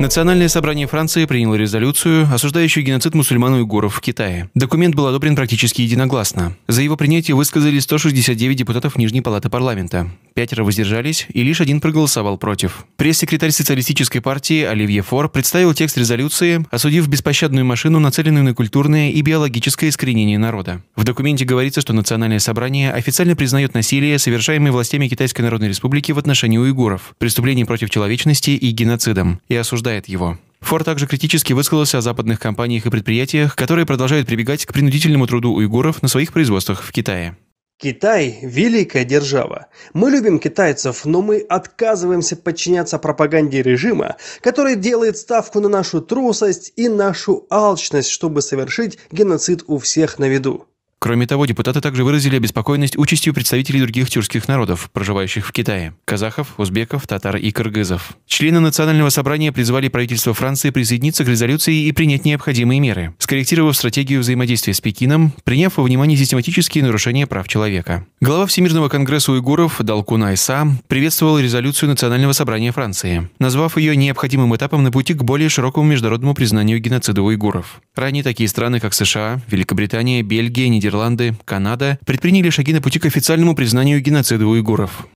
Национальное собрание Франции приняло резолюцию, осуждающую геноцид мусульман и уйгуров в Китае. Документ был одобрен практически единогласно. За его принятие высказали 169 депутатов Нижней палаты парламента. Пятеро воздержались, и лишь один проголосовал против. Пресс-секретарь социалистической партии Оливье Фор представил текст резолюции, осудив беспощадную машину, нацеленную на культурное и биологическое искоренение народа. В документе говорится, что Национальное собрание официально признает насилие, совершаемое властями Китайской Народной Республики в отношении уйгуров, преступление против человечности и геноцидом, и осуждает осуждает его. Фор также критически высказался о западных компаниях и предприятиях, которые продолжают прибегать к принудительному труду уйгуров на своих производствах в Китае. Китай – великая держава. Мы любим китайцев, но мы отказываемся подчиняться пропаганде режима, который делает ставку на нашу трусость и нашу алчность, чтобы совершить геноцид у всех на виду. Кроме того, депутаты также выразили обеспокоенность участью представителей других тюркских народов, проживающих в Китае – казахов, узбеков, татар и кыргызов. Члены Национального собрания призвали правительство Франции присоединиться к резолюции и принять необходимые меры, скорректировав стратегию взаимодействия с Пекином, приняв во внимание систематические нарушения прав человека. Глава Всемирного конгресса уйгуров Далкун Айса приветствовал резолюцию Национального собрания Франции, назвав ее необходимым этапом на пути к более широкому международному признанию геноцида уйгуров. Ранее такие страны, как США, Великобритания, Бельгия, Нидерланды, Нидерланды, Канада предприняли шаги на пути к официальному признанию геноцида уйгуров.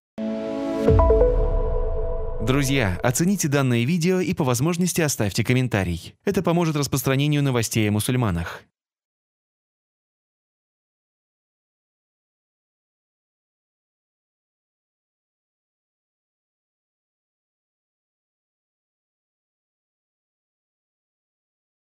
Друзья, оцените данное видео и по возможности оставьте комментарий. Это поможет распространению новостей о мусульманах.